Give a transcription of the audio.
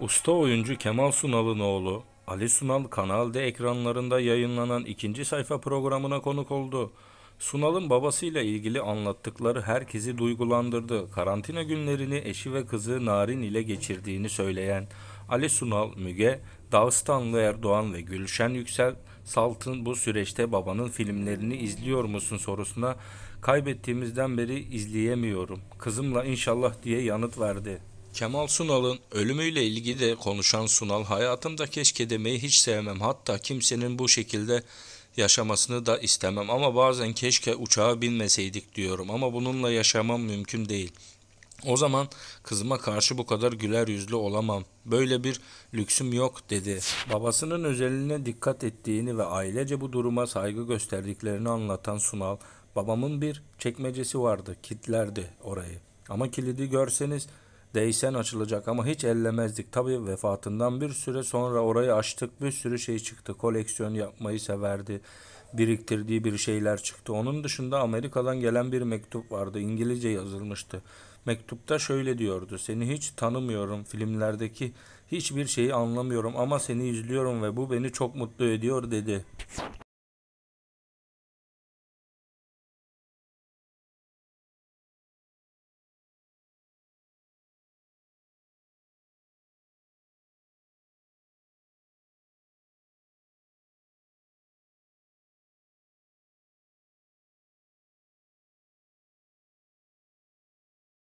Usta oyuncu Kemal Sunal'ın oğlu Ali Sunal Kanal D ekranlarında yayınlanan ikinci sayfa programına konuk oldu. Sunal'ın babasıyla ilgili anlattıkları herkesi duygulandırdı. Karantina günlerini eşi ve kızı Narin ile geçirdiğini söyleyen Ali Sunal, Müge, Dağıstanlı Erdoğan ve Gülşen Yüksel Salt'ın bu süreçte babanın filmlerini izliyor musun sorusuna kaybettiğimizden beri izleyemiyorum. Kızımla inşallah diye yanıt verdi. Kemal Sunal'ın ölümüyle ilgili de konuşan Sunal hayatımda keşke demeyi hiç sevmem. Hatta kimsenin bu şekilde yaşamasını da istemem ama bazen keşke uçağa binmeseydik diyorum ama bununla yaşamam mümkün değil. O zaman kızıma karşı bu kadar güler yüzlü olamam. Böyle bir lüksüm yok dedi. Babasının özelliğine dikkat ettiğini ve ailece bu duruma saygı gösterdiklerini anlatan Sunal, babamın bir çekmecesi vardı, kilitlerdi orayı. Ama kilidi görseniz değsen açılacak ama hiç ellemezdik. Tabii vefatından bir süre sonra orayı açtık bir sürü şey çıktı. Koleksiyon yapmayı severdi. Biriktirdiği bir şeyler çıktı. Onun dışında Amerika'dan gelen bir mektup vardı. İngilizce yazılmıştı. Mektupta şöyle diyordu. Seni hiç tanımıyorum. Filmlerdeki hiçbir şeyi anlamıyorum ama seni izliyorum ve bu beni çok mutlu ediyor dedi.